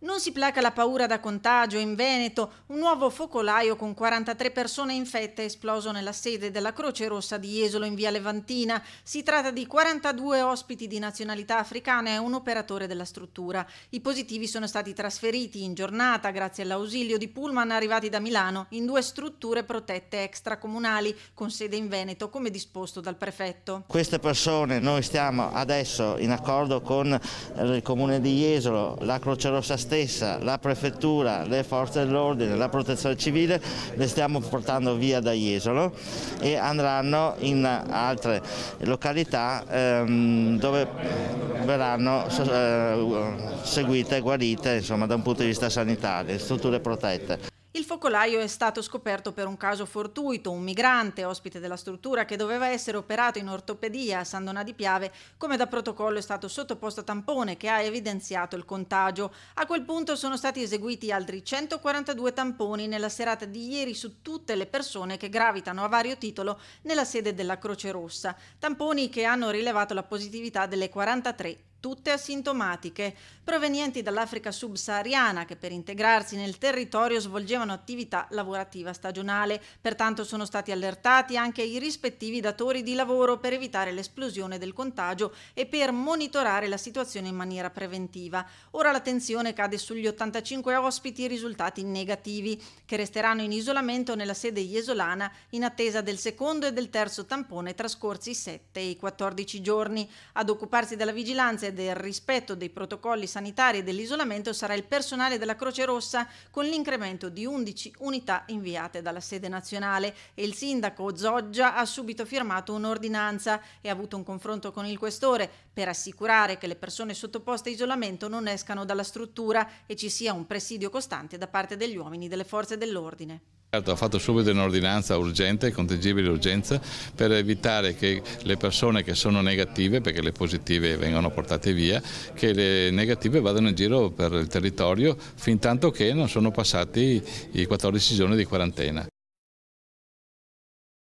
Non si placa la paura da contagio. In Veneto, un nuovo focolaio con 43 persone infette è esploso nella sede della Croce Rossa di Jesolo in via Levantina. Si tratta di 42 ospiti di nazionalità africana e un operatore della struttura. I positivi sono stati trasferiti in giornata grazie all'ausilio di pullman arrivati da Milano in due strutture protette extracomunali con sede in Veneto, come disposto dal prefetto. Queste persone noi stiamo adesso in accordo con il comune di Jesolo, la Croce Rossa stessa, la prefettura, le forze dell'ordine, la protezione civile le stiamo portando via da Jesolo e andranno in altre località ehm, dove verranno eh, seguite, guarite insomma, da un punto di vista sanitario, strutture protette. Il focolaio è stato scoperto per un caso fortuito, un migrante ospite della struttura che doveva essere operato in ortopedia a San Donà di Piave, come da protocollo è stato sottoposto a tampone che ha evidenziato il contagio. A quel punto sono stati eseguiti altri 142 tamponi nella serata di ieri su tutte le persone che gravitano a vario titolo nella sede della Croce Rossa, tamponi che hanno rilevato la positività delle 43 tutte asintomatiche, provenienti dall'Africa subsahariana che per integrarsi nel territorio svolgevano attività lavorativa stagionale, pertanto sono stati allertati anche i rispettivi datori di lavoro per evitare l'esplosione del contagio e per monitorare la situazione in maniera preventiva. Ora l'attenzione cade sugli 85 ospiti risultati negativi, che resteranno in isolamento nella sede iesolana in attesa del secondo e del terzo tampone trascorsi 7 e i 14 giorni. Ad occuparsi della vigilanza garante del rispetto dei protocolli sanitari e dell'isolamento sarà il personale della Croce Rossa con l'incremento di 11 unità inviate dalla sede nazionale e il sindaco Zoggia ha subito firmato un'ordinanza e ha avuto un confronto con il questore per assicurare che le persone sottoposte a isolamento non escano dalla struttura e ci sia un presidio costante da parte degli uomini delle forze dell'ordine. Certo, Ha fatto subito un'ordinanza urgente, contingibile urgenza, per evitare che le persone che sono negative, perché le positive vengono portate via, che le negative vadano in giro per il territorio fin tanto che non sono passati i 14 giorni di quarantena.